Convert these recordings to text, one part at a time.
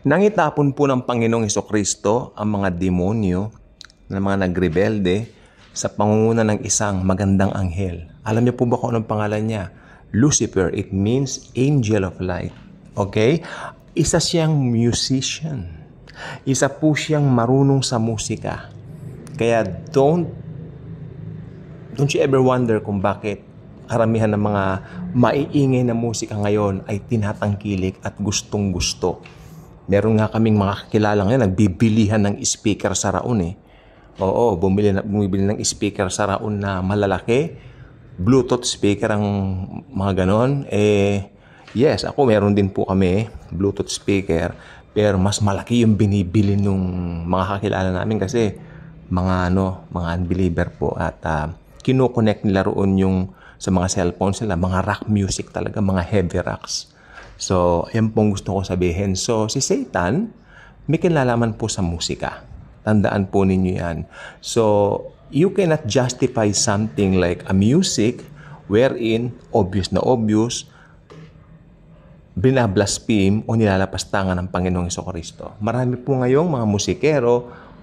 Nangitapon po ng Panginoong Heso Kristo ang mga demonyo na mga nagrebelde sa pangunguna ng isang magandang anghel. Alam niyo po ba kung anong pangalan niya? Lucifer, it means angel of light. Okay? Isa siyang musician. Isa po siyang marunong sa musika. Kaya don't don't you ever wonder kung bakit karamihan ng mga maiingay na musika ngayon ay tinatangkilik at gustong-gusto. Meron nga kaming mga kakilala ngayon, nagbibilihan ng speaker sa Raon eh. Oo, bumili na, bumibili ng speaker sa Raon na malalaki. Bluetooth speaker ang mga ganon. Eh, yes, ako meron din po kami, Bluetooth speaker. Pero mas malaki yung binibili nung mga kakilala namin kasi mga ano, mga unbeliever po at uh, kinoconnect nila roon yung sa mga cellphones nila, mga rock music talaga, mga heavy rocks. So, yan pong gusto ko sabihin. So, si Satan, may kinalaman po sa musika. Tandaan po ninyo yan. So, you cannot justify something like a music wherein, obvious na obvious, binablaspheme o nilalapastangan ng Panginoong Kristo. Marami po ngayong mga musikero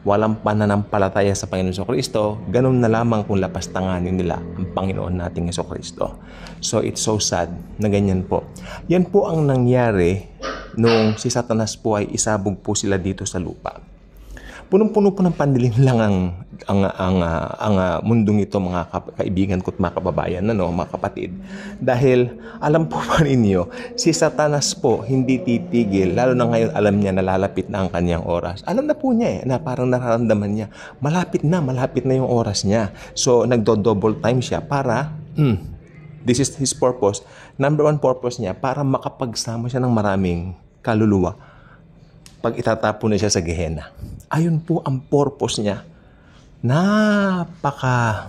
walang pananampalataya sa Panginoon sa Kristo, ganun na lamang kung lapastanganin nila ang Panginoon nating Yeso Kristo. So it's so sad na ganyan po. Yan po ang nangyari nung si Satanas po ay isabog po sila dito sa lupa punong-puno po ng pandilim lang ang ang ang uh, ang mundong ito mga kaibigan ko at mga kababayan ano mga kapatid dahil alam po pa ninyo si Satanas po hindi titigil lalo na ngayon alam niya nalalapit na ang kanyang oras alam na po niya eh na parang nararamdaman niya malapit na malapit na yung oras niya so nagdo-double time siya para mm, this is his purpose number one purpose niya para makapagsama siya ng maraming kaluluwa pag itatapon na siya sa Gehenna Ayun po ang purpose niya. Napaka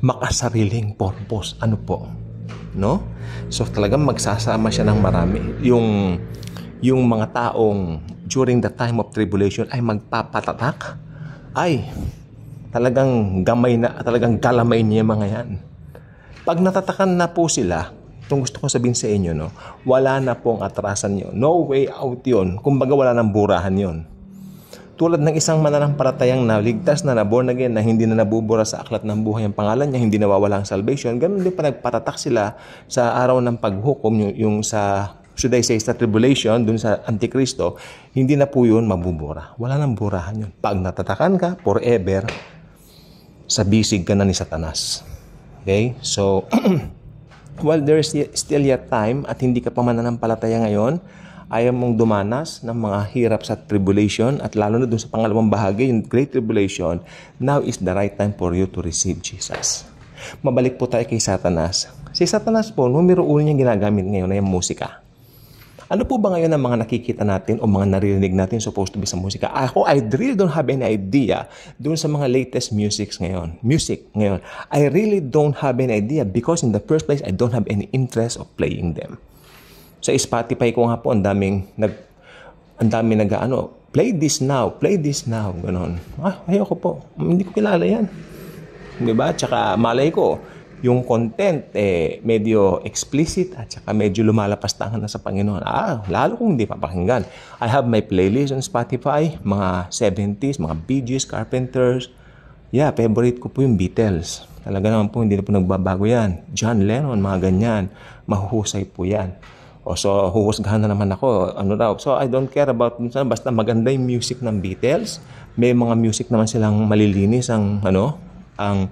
makasariling purpose. Ano po? No? So talagang magsasama siya ng marami. Yung yung mga taong during the time of tribulation ay magpapatatak ay talagang gamay na talagang galamay niya mga yan pag natatakan na po sila itong gusto ko sabihin sa inyo no wala na pong atrasan yun no way out yun kumbaga wala nang burahan yun tulad ng isang mananampalatayang naligtas na naborn again na hindi na nabubura sa aklat ng buhay ang pangalan niya, hindi nawawala ang salvation, ganun din pa nagpatatak sila sa araw ng paghukom, yung, yung sa should I say, sa tribulation, dun sa Antikristo, hindi na po yun mabubura. Wala nang burahan yun. Pag natatakan ka, forever, sa bisig ka na ni Satanas. Okay? So, while there is still yet time at hindi ka pa mananampalataya ngayon, ayaw mong dumanas ng mga hirap sa tribulation at lalo na dun sa pangalawang bahagi, yung Great Tribulation, now is the right time for you to receive Jesus. Mabalik po tayo kay Satanas. Si Satanas po, numero uno niya ginagamit ngayon ay ang musika. Ano po ba ngayon ang mga nakikita natin o mga naririnig natin supposed to be sa musika? Ako, I really don't have any idea doon sa mga latest music ngayon. Music ngayon. I really don't have any idea because in the first place, I don't have any interest of playing them. Sa Spotify ko nga po, ang daming nag ang dami nag ano, play this now, play this now, ganon. Ah, ayoko po. Hindi ko kilala yan. 'Di ba? Tsaka malay ko, yung content eh medyo explicit at saka medyo lumalapas tangan na sa Panginoon. Ah, lalo kung hindi papakinggan. I have my playlist on Spotify, mga 70s, mga Bee Gees, Carpenters. Yeah, favorite ko po yung Beatles. Talaga naman po, hindi na po nagbabago yan. John Lennon, mga ganyan. Mahuhusay po yan. O so, huhusgahan na naman ako. Ano daw. So, I don't care about dun Basta maganda yung music ng Beatles. May mga music naman silang malilinis ang, ano, ang,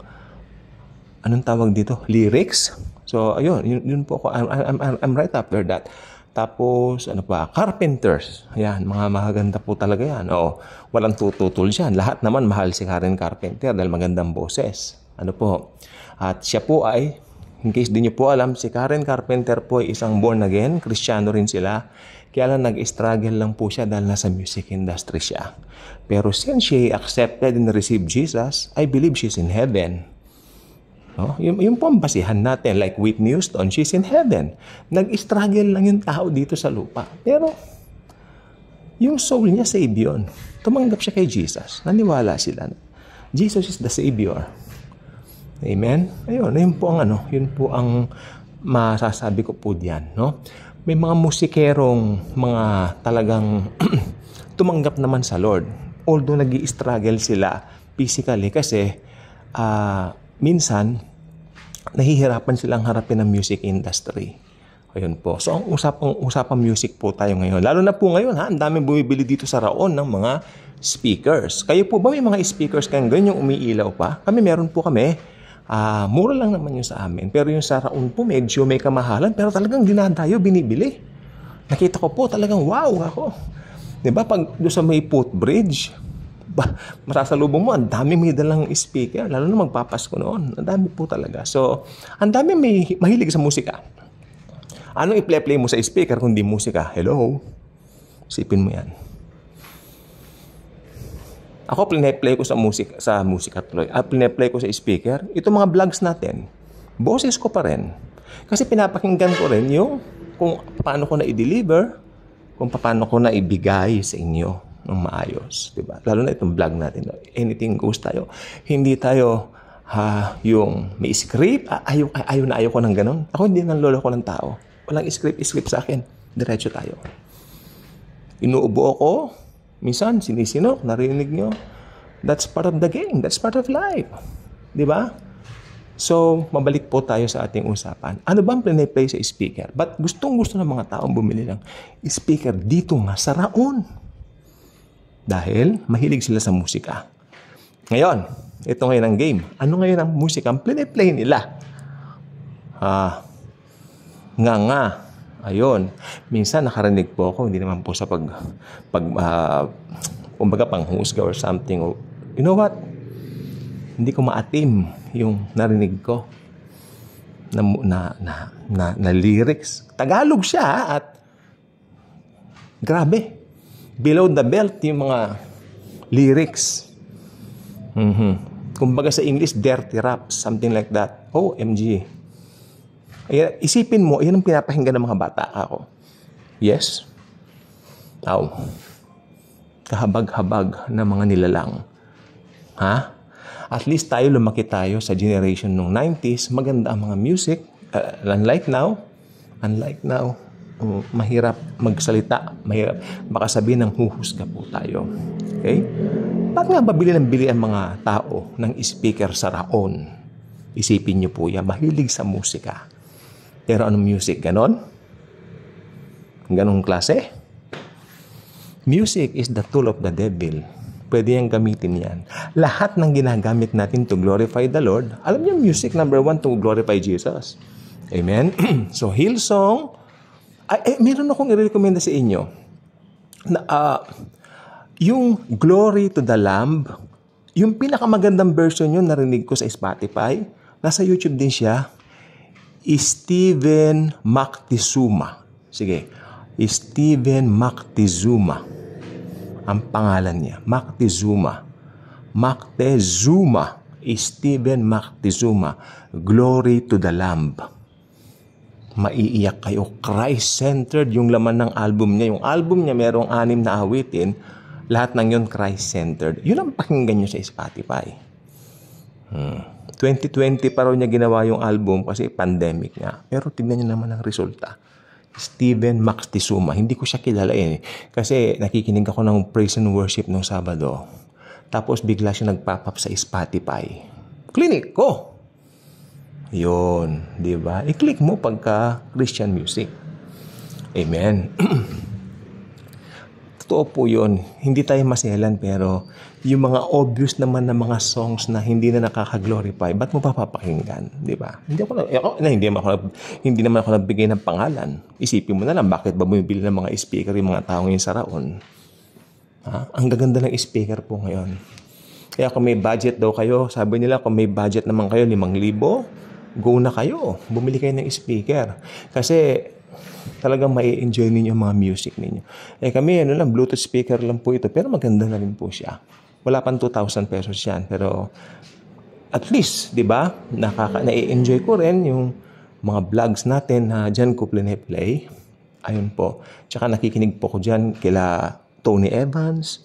anong tawag dito? Lyrics. So, ayun. Yun, yun po ako. I'm, I'm, I'm, right after that. Tapos, ano pa, carpenters. Ayan, mga maganda po talaga yan. Oo, walang tututol dyan. Lahat naman mahal si Karen Carpenter dahil magandang boses. Ano po. At siya po ay In case di nyo po alam, si Karen Carpenter po ay isang born again, kristyano rin sila. Kaya lang nag-struggle lang po siya dahil nasa music industry siya. Pero since she accepted and received Jesus, I believe she's in heaven. No? Yung, yung po ang basihan natin, like Whitney Houston, she's in heaven. Nag-struggle lang yung tao dito sa lupa. Pero yung soul niya, save yun. Tumanggap siya kay Jesus. Naniwala sila. Jesus is the Savior. Amen? Ayun, yun po ang ano, yun po ang masasabi ko po diyan, no? May mga musikerong mga talagang tumanggap naman sa Lord. Although nag struggle sila physically kasi uh, minsan nahihirapan silang harapin ang music industry. Ayun po. So, ang usapang, usapang music po tayo ngayon. Lalo na po ngayon, ha? Ang daming bumibili dito sa Raon ng mga speakers. Kayo po ba may mga speakers kayong ganyan umiilaw pa? Kami meron po kami uh, mura lang naman yun sa amin. Pero yung sa Raon po, medyo may kamahalan. Pero talagang dinadayo, binibili. Nakita ko po, talagang wow ako. ba diba, pag doon sa may footbridge, ba, marasalubong mo, ang dami may dalang speaker, lalo na magpapasko noon. Ang dami po talaga. So, ang dami may mahilig sa musika. Anong i-play-play mo sa speaker kundi musika? Hello? Sipin mo yan. Ako, play ko sa music sa musika tuloy. Ah, play ko sa speaker. Ito mga vlogs natin, boses ko pa rin. Kasi pinapakinggan ko rin yung kung paano ko na-deliver, i kung paano ko na-ibigay sa inyo ng maayos, 'di ba? Lalo na itong vlog natin, anything goes tayo. Hindi tayo ha, yung may script, ah, ayaw, ayaw na ayaw ko ng ganun. Ako hindi nang lolo ko ng tao. Walang script, script sa akin. Diretso tayo. Inuubo ako, Minsan, sinisinok, narinig nyo. That's part of the game. That's part of life. Di ba? So, mabalik po tayo sa ating usapan. Ano ba ang play sa speaker? But gustong gusto ng mga taong bumili ng speaker dito nga sa raon? Dahil mahilig sila sa musika. Ngayon, ito ngayon ang game. Ano ngayon ang musika ang play nila? Ah, nga nga, Ayun. Minsan nakarinig po ako, hindi naman po sa pag, pag uh, kumbaga panghusga or something. Or, you know what? Hindi ko maatim yung narinig ko na, na, na, na, na lyrics. Tagalog siya at grabe. Below the belt yung mga lyrics. Mhm. Kumbaga sa English, dirty rap, something like that. OMG. Ayan, isipin mo, yan ang pinapahinggan ng mga bata ako. Yes? Aw. Kahabag-habag na mga nilalang. Ha? At least tayo lumaki tayo sa generation nung 90s. Maganda ang mga music. Uh, unlike now. Unlike now. Um, mahirap magsalita. Mahirap. Baka sabihin ng huhusga po tayo. Okay? Bakit nga babili ng bili ang mga tao ng speaker sa raon? Isipin niyo po yan. Mahilig sa musika. Pero anong music? Ganon? Ganong klase? Music is the tool of the devil. Pwede niyang gamitin yan. Lahat ng ginagamit natin to glorify the Lord, alam niyo music number one to glorify Jesus. Amen? so, Hillsong, ay, eh, meron akong i recommend sa inyo na uh, yung Glory to the Lamb, yung pinakamagandang version yun narinig ko sa Spotify, nasa YouTube din siya, Steven Mactizuma. Sige, Steven Mactizuma. Ang pangalan niya, Mactizuma. Mactezuma. Steven Mactizuma. Glory to the Lamb. Maiiyak kayo. Christ-centered yung laman ng album niya. Yung album niya merong anim na awitin. Lahat ng yun Christ-centered. Yun ang pakinggan niyo sa Spotify. Hmm. 2020 pa raw niya ginawa yung album kasi pandemic nga. Pero tignan niyo naman ang resulta. Steven Max Tisuma. Hindi ko siya kilala eh. Kasi nakikinig ako ng praise and worship nung Sabado. Tapos bigla siya nagpop-up sa Spotify. Clinic ko! Yun, di ba? I-click mo pagka Christian music. Amen. Totoo po yun. Hindi tayo maselan pero yung mga obvious naman na mga songs na hindi na nakaka-glorify, ba't mo papapakinggan? Di ba? Hindi ako, ako na, hindi, naman ako, hindi naman ako nagbigay ng pangalan. Isipin mo na lang, bakit ba bumibili ng mga speaker yung mga taong ngayon sa raon? Ha? Ang gaganda ng speaker po ngayon. Kaya kung may budget daw kayo, sabi nila kung may budget naman kayo, 5,000, go na kayo. Bumili kayo ng speaker. Kasi talagang mai-enjoy ninyo ang mga music ninyo. Eh kami, ano lang, Bluetooth speaker lang po ito, pero maganda na rin po siya. Wala pang 2,000 pesos yan, pero at least, di ba, nakaka- nai-enjoy ko rin yung mga vlogs natin na dyan ko play. Ayun po. Tsaka nakikinig po ko dyan kila Tony Evans,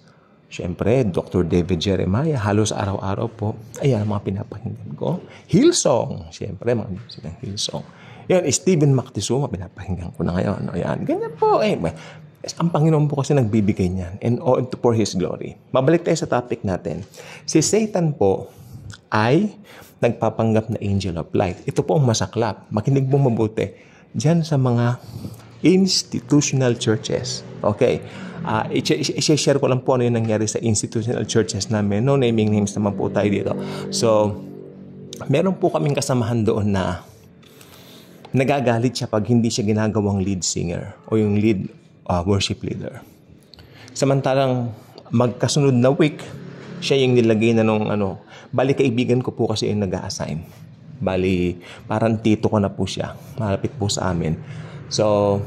Siyempre, Dr. David Jeremiah, halos araw-araw po, ayan ang mga pinapakinggan ko. Hillsong, siyempre, mga music ng Hillsong. Yan, eh, Stephen Mactisuma, pinapakinggan ko na ngayon. O yan, ganyan po. Eh, ang Panginoon po kasi nagbibigay niyan and all to for His glory. Mabalik tayo sa topic natin. Si Satan po ay nagpapanggap na angel of light. Ito po ang masaklap. Makinig mo mabuti. Diyan sa mga institutional churches. Okay. Uh, I-share ko lang po ano yung nangyari sa institutional churches namin. No naming names naman po tayo dito. So, meron po kaming kasamahan doon na nagagalit siya pag hindi siya ginagawang lead singer o yung lead uh, worship leader. Samantalang magkasunod na week, siya yung nilagay na nung ano, bali kaibigan ko po kasi yung nag-assign. Bali, parang tito ko na po siya. Malapit po sa amin. So,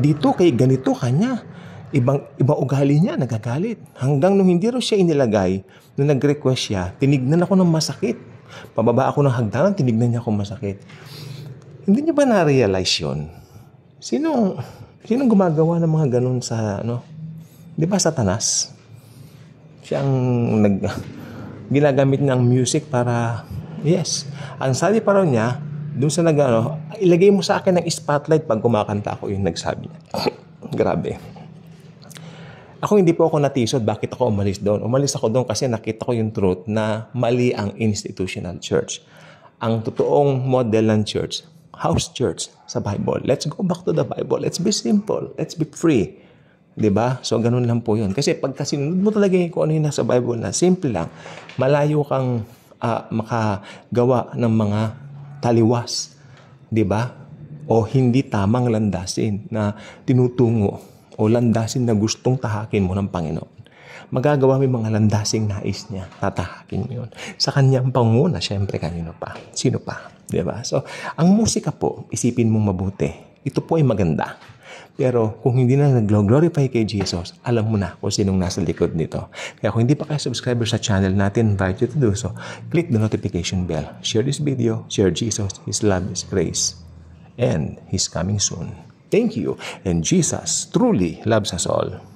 dito kay ganito kanya. Ibang, iba ugali niya, nagagalit. Hanggang nung hindi ro siya inilagay, nung nag-request siya, tinignan ako ng masakit Pababa ako ng hagdanan, tinignan niya kung masakit. Hindi niya ba na-realize yun? Sino, sino gumagawa ng mga ganun sa, ano? Di ba satanas? Siya ang nag, ginagamit niya ang music para, yes. Ang sabi pa niya, doon sa nag, ano, ilagay mo sa akin ng spotlight pag kumakanta ako yung nagsabi niya. Grabe. Ako hindi po ako natisod bakit ako umalis doon. Umalis ako doon kasi nakita ko yung truth na mali ang institutional church. Ang totoong model ng church, house church sa Bible. Let's go back to the Bible. Let's be simple. Let's be free. 'di ba? So ganun lang po 'yun. Kasi pag sinunod mo talaga yung kung ano yung nasa Bible na simple lang, malayo kang uh, makagawa ng mga taliwas, 'di ba? O hindi tamang landasin na tinutungo o landasin na gustong tahakin mo ng Panginoon. Magagawa mo yung mga landasing nais niya, tatahakin mo yun. Sa kanyang panguna, syempre kanino pa? Sino pa? ba? Diba? So, ang musika po, isipin mong mabuti. Ito po ay maganda. Pero kung hindi na nag-glorify kay Jesus, alam mo na kung sinong nasa likod nito. Kaya kung hindi pa kayo subscriber sa channel natin, invite you to do so. Click the notification bell. Share this video. Share Jesus. His love, is grace. And He's coming soon. Thank you. And Jesus truly loves us all.